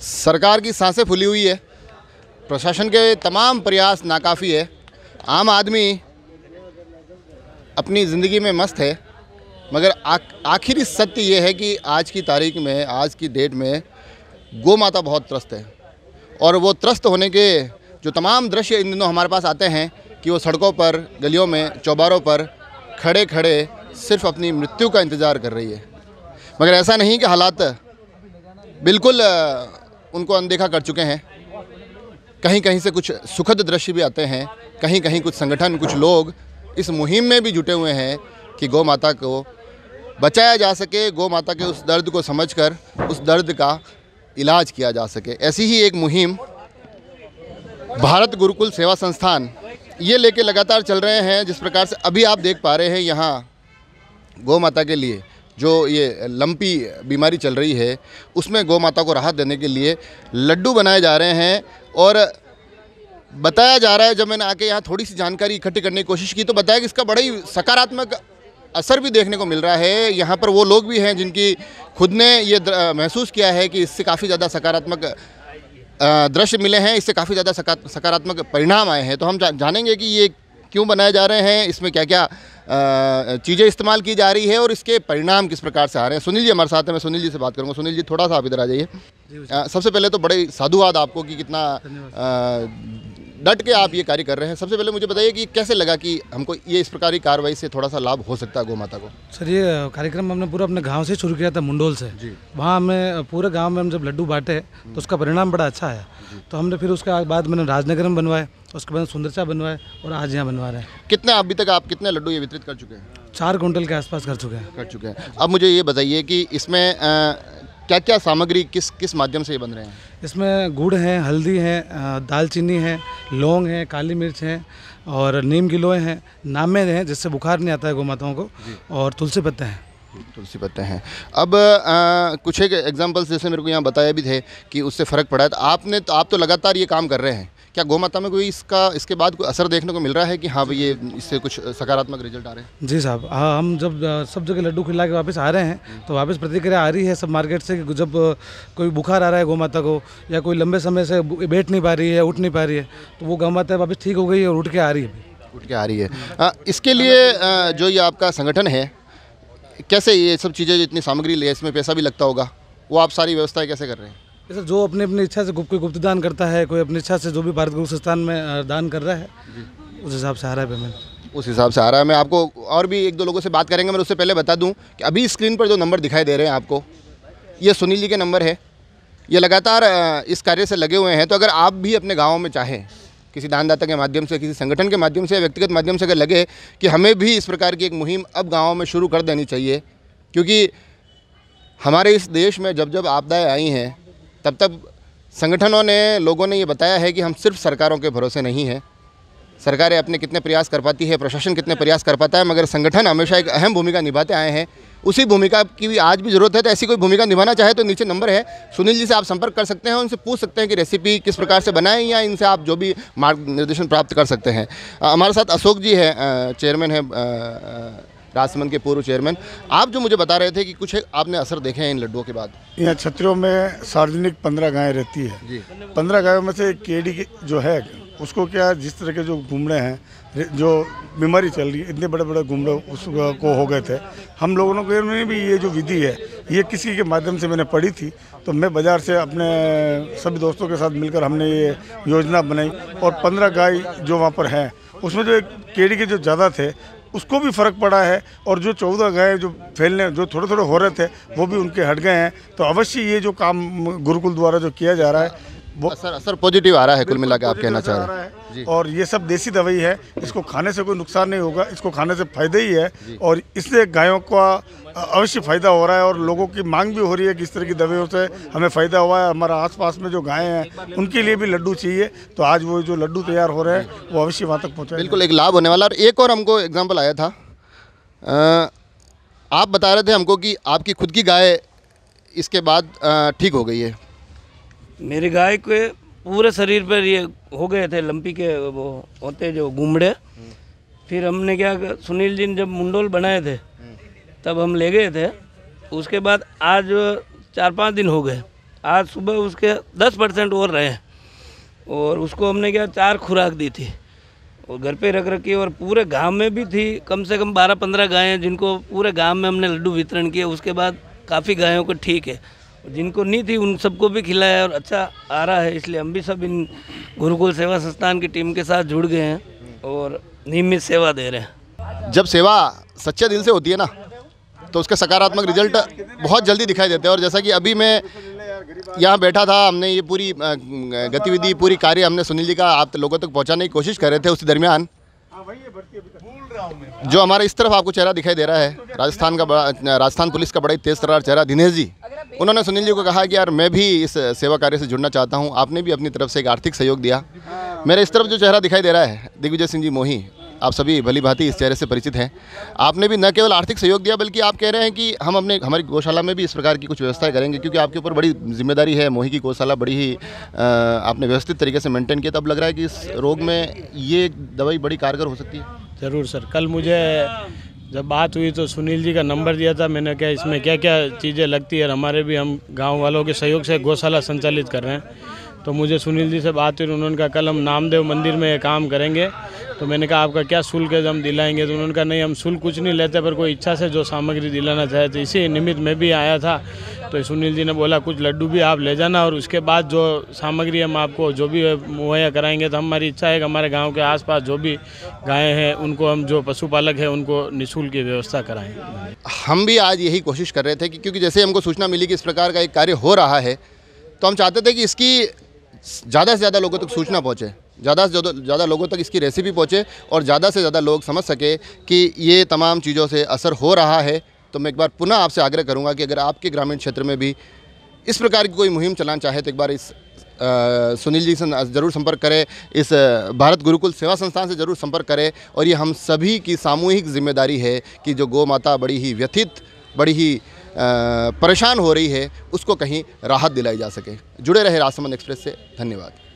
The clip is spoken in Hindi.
सरकार की सांसें फूली हुई है प्रशासन के तमाम प्रयास नाकाफ़ी है आम आदमी अपनी ज़िंदगी में मस्त है मगर आखिरी सत्य ये है कि आज की तारीख में आज की डेट में गौ माता बहुत त्रस्त है और वो त्रस्त होने के जो तमाम दृश्य इन दिनों हमारे पास आते हैं कि वो सड़कों पर गलियों में चौबारों पर खड़े खड़े सिर्फ अपनी मृत्यु का इंतज़ार कर रही है मगर ऐसा नहीं कि हालात बिल्कुल उनको अनदेखा कर चुके हैं कहीं कहीं से कुछ सुखद दृश्य भी आते हैं कहीं कहीं कुछ संगठन कुछ लोग इस मुहिम में भी जुटे हुए हैं कि गौ माता को बचाया जा सके गौ माता के उस दर्द को समझकर उस दर्द का इलाज किया जा सके ऐसी ही एक मुहिम भारत गुरुकुल सेवा संस्थान ये लेके लगातार चल रहे हैं जिस प्रकार से अभी आप देख पा रहे हैं यहाँ गौ माता के लिए जो ये लंपी बीमारी चल रही है उसमें गौ माता को राहत देने के लिए लड्डू बनाए जा रहे हैं और बताया जा रहा है जब मैंने आके यहाँ थोड़ी सी जानकारी इकट्ठी करने की कोशिश की तो बताया कि इसका बड़ा ही सकारात्मक असर भी देखने को मिल रहा है यहाँ पर वो लोग भी हैं जिनकी खुद ने ये महसूस किया है कि इससे काफ़ी ज़्यादा सकारात्मक दृश्य मिले हैं इससे काफ़ी ज़्यादा सकारात्मक परिणाम आए हैं तो हम जानेंगे कि ये क्यों बनाए जा रहे हैं इसमें क्या क्या चीज़ें इस्तेमाल की जा रही है और इसके परिणाम किस प्रकार से आ रहे हैं सुनील जी हमारे साथ हैं मैं सुनील जी से बात करूँगा सुनील जी थोड़ा सा आप इधर आ जाइए सबसे पहले तो बड़े साधुवाद आपको कि कितना डट के आप ये कार्य कर रहे हैं सबसे पहले मुझे बताइए कि कैसे लगा कि हमको ये इस प्रकार की कार्रवाई से थोड़ा सा लाभ हो सकता है गौ माता को सर ये कार्यक्रम हमने पूरा अपने गाँव से शुरू किया था मुंडोल से वहाँ हमें पूरे गाँव में हम जब लड्डू बांटे तो उसका परिणाम बड़ा अच्छा आया तो हमने फिर उसके बाद मैंने राजनगर में बनवाए उसके बाद सुंदरचा बनवाए और आज यहाँ बनवा रहे हैं कितने अभी तक आप कितने लड्डू ये वितरित कर चुके हैं चार क्विंटल के आसपास कर चुके हैं कर चुके हैं अब मुझे ये बताइए कि इसमें क्या क्या सामग्री किस किस माध्यम से ये बन रहे हैं इसमें गुड़ है हल्दी है दालचीनी है लौंग है काली मिर्च है और नीम गिलोए हैं नामे हैं जिससे बुखार नहीं आता है गोमाताओं को और तुलसी पत्ते हैं तुलसी पत्ते हैं अब आ, कुछ एक एग्जांपल्स जैसे मेरे को यहाँ बताया भी थे कि उससे फ़र्क पड़ा है तो आपने तो आप तो लगातार ये काम कर रहे हैं क्या गौमाता में कोई इसका इसके बाद कोई असर देखने को मिल रहा है कि हाँ भाई ये इससे कुछ सकारात्मक रिजल्ट आ रहे हैं जी साहब हाँ हम जब सब जगह लड्डू खिला के वापस आ रहे हैं हम्म। तो वापस प्रतिक्रिया आ रही है सब मार्केट से कि जब कोई बुखार आ रहा है गौ माता को या कोई लंबे समय से बैठ नहीं पा रही है उठ नहीं पा रही है तो वो गौ माता वापस ठीक हो गई है और उठ के आ रही है उठ के आ रही है इसके लिए जो ये आपका संगठन है कैसे ये सब चीज़ें जितनी सामग्री ले इसमें पैसा भी लगता होगा वो आप सारी व्यवस्थाएँ कैसे कर रहे हैं सर जो अपने अपनी इच्छा से गुप्त गुप्त दान करता है कोई अपनी इच्छा से जो भी भारत गुप्त संस्थान में दान कर रहा है उस हिसाब से आ रहा है पेमेंट उस हिसाब से आ रहा है मैं आपको और भी एक दो लोगों से बात करेंगे मैं उससे पहले बता दूं कि अभी स्क्रीन पर जो नंबर दिखाई दे रहे हैं आपको ये सुनील जी के नंबर है ये लगातार इस कार्य से लगे हुए हैं तो अगर आप भी अपने गाँव में चाहें किसी दानदाता के माध्यम से किसी संगठन के माध्यम से व्यक्तिगत माध्यम से अगर लगे कि हमें भी इस प्रकार की एक मुहिम अब गाँव में शुरू कर देनी चाहिए क्योंकि हमारे इस देश में जब जब आपदाएँ आई हैं तब तक संगठनों ने लोगों ने ये बताया है कि हम सिर्फ सरकारों के भरोसे नहीं हैं सरकारें अपने कितने प्रयास कर पाती है प्रशासन कितने प्रयास कर पाता है मगर संगठन हमेशा एक अहम भूमिका निभाते आए हैं उसी भूमिका की भी आज भी ज़रूरत है तो ऐसी कोई भूमिका निभाना चाहे तो नीचे नंबर है सुनील जी से आप संपर्क कर सकते हैं उनसे पूछ सकते हैं कि रेसिपी किस प्रकार से बनाएं या इनसे आप जो भी मार्ग निर्देशन प्राप्त कर सकते हैं हमारे साथ अशोक जी है चेयरमैन है राजसमंद के पूर्व चेयरमैन आप जो मुझे बता रहे थे कि कुछ आपने असर देखे हैं इन लड्डुओं के बाद यहाँ छत्रियों में सार्वजनिक पंद्रह गायें रहती है पंद्रह गायों में से के जो है उसको क्या जिस तरह के जो घूमड़े हैं जो बीमारी चल रही है इतने बड़े बड़े घूमड़े को हो गए थे हम लोगों को ने भी ये जो विधि है ये किसी के माध्यम से मैंने पढ़ी थी तो मैं बाज़ार से अपने सभी दोस्तों के साथ मिलकर हमने ये योजना बनाई और पंद्रह गाय जो वहाँ पर हैं उसमें जो एक केड़ी के जो ज़्यादा थे उसको भी फ़र्क पड़ा है और जो चौदह गए जो फैलने जो थोड़े थोड़े हो रहे थे वो भी उनके हट गए हैं तो अवश्य ये जो काम गुरुकुल द्वारा जो किया जा रहा है वो असर असर पॉजिटिव आ रहा है कुल मिला के आप कहना चाह रहे हैं और ये सब देसी दवाई है इसको खाने से कोई नुकसान नहीं होगा इसको खाने से फायदे ही है और इससे गायों का अवश्य फायदा हो रहा है और लोगों की मांग भी हो रही है कि इस तरह की दवाइयों से हमें फायदा हुआ है हमारा आसपास में जो गायें हैं उनके लिए भी लड्डू चाहिए तो आज वो जो लड्डू तैयार हो रहे हैं वो अवश्य वहाँ तक पहुँचा बिल्कुल एक लाभ होने वाला और एक और हमको एग्जाम्पल आया था आप बता रहे थे हमको कि आपकी खुद की गाय इसके बाद ठीक हो गई है मेरी गाय के पूरे शरीर पर ये हो गए थे लंपी के वो होते जो गुमड़े फिर हमने क्या सुनील जी ने जब मुंडोल बनाए थे तब हम ले गए थे उसके बाद आज चार पाँच दिन हो गए आज सुबह उसके दस परसेंट और रहे और उसको हमने क्या चार खुराक दी थी और घर पे रख रखी और पूरे गांव में भी थी कम से कम बारह पंद्रह गायें जिनको पूरे गांव में हमने लड्डू वितरण किए उसके बाद काफ़ी गायों को ठीक है जिनको नहीं थी उन सबको भी खिलाया और अच्छा आ रहा है इसलिए हम भी सब इन गुरुकुल सेवा संस्थान की टीम के साथ जुड़ गए हैं और नियमित सेवा दे रहे हैं जब सेवा सच्चे दिल से होती है ना तो उसका सकारात्मक रिजल्ट बहुत जल्दी दिखाई देते हैं और जैसा कि अभी मैं यहाँ बैठा था हमने ये पूरी गतिविधि पूरी कार्य हमने सुनील जी का आप लोगों तक पहुँचाने की कोशिश कर रहे थे उस दरमियान जो हमारा इस तरफ आपको चेहरा दिखाई दे रहा है राजस्थान का बड़ा राजस्थान पुलिस का बड़ा ही तेज तरार चेहरा दिनेश जी उन्होंने सुनील जी को कहा कि यार मैं भी इस सेवा कार्य से जुड़ना चाहता हूँ आपने भी अपनी तरफ से एक आर्थिक सहयोग दिया मेरे इस तरफ जो चेहरा दिखाई दे रहा है दिग्विजय सिंह जी मोही आप सभी भली भांति इस चेहरे से परिचित हैं आपने भी न केवल आर्थिक सहयोग दिया बल्कि आप कह रहे हैं कि हम अपने हमारी गौशाला में भी इस प्रकार की कुछ व्यवस्थाएं करेंगे क्योंकि आपके ऊपर बड़ी जिम्मेदारी है मोही की गौशाला बड़ी ही आपने व्यवस्थित तरीके से मेंटेन किया तब तो लग रहा है कि इस रोग में ये दवाई बड़ी कारगर हो सकती है ज़रूर सर कल मुझे जब बात हुई तो सुनील जी का नंबर दिया था मैंने कहा इसमें क्या क्या चीज़ें लगती है हमारे भी हम गांव वालों के सहयोग से गौशाला संचालित कर रहे हैं तो मुझे सुनील जी से बात हुई उन्होंने कहा कल हम नामदेव मंदिर में काम करेंगे तो मैंने कहा आपका क्या शुल्क हम दिलाएंगे तो उन्होंने कहा नहीं हम शुल्क कुछ नहीं लेते पर कोई इच्छा से जो सामग्री दिलाना चाहे तो इसी निमित्त में भी आया था तो सुनील जी ने बोला कुछ लड्डू भी आप ले जाना और उसके बाद जो सामग्री हम आपको जो भी मुहैया कराएंगे तो हमारी इच्छा है कि हमारे गाँव के आसपास जो भी गायें हैं उनको हम जो पशुपालक हैं उनको निःशुल्क की व्यवस्था कराएँ हम भी आज यही कोशिश कर रहे थे कि क्योंकि जैसे हमको सूचना मिली कि इस प्रकार का एक कार्य हो रहा है तो हम चाहते थे कि इसकी ज़्यादा से ज़्यादा लोगों तक सूचना पहुँचे ज़्यादा से ज़्यादा लोगों तक इसकी रेसिपी पहुँचे और ज़्यादा से ज़्यादा लोग समझ सके कि ये तमाम चीज़ों से असर हो रहा है तो मैं एक बार पुनः आपसे आग्रह करूँगा कि अगर आपके ग्रामीण क्षेत्र में भी इस प्रकार की कोई मुहिम चलाना चाहे तो एक बार इस आ, सुनील जी से ज़रूर संपर्क करें इस भारत गुरुकुल सेवा संस्थान से ज़रूर संपर्क करें और ये हम सभी की सामूहिक जिम्मेदारी है कि जो गौ माता बड़ी ही व्यथित बड़ी ही परेशान हो रही है उसको कहीं राहत दिलाई जा सके जुड़े रहे राजसमंद एक्सप्रेस से धन्यवाद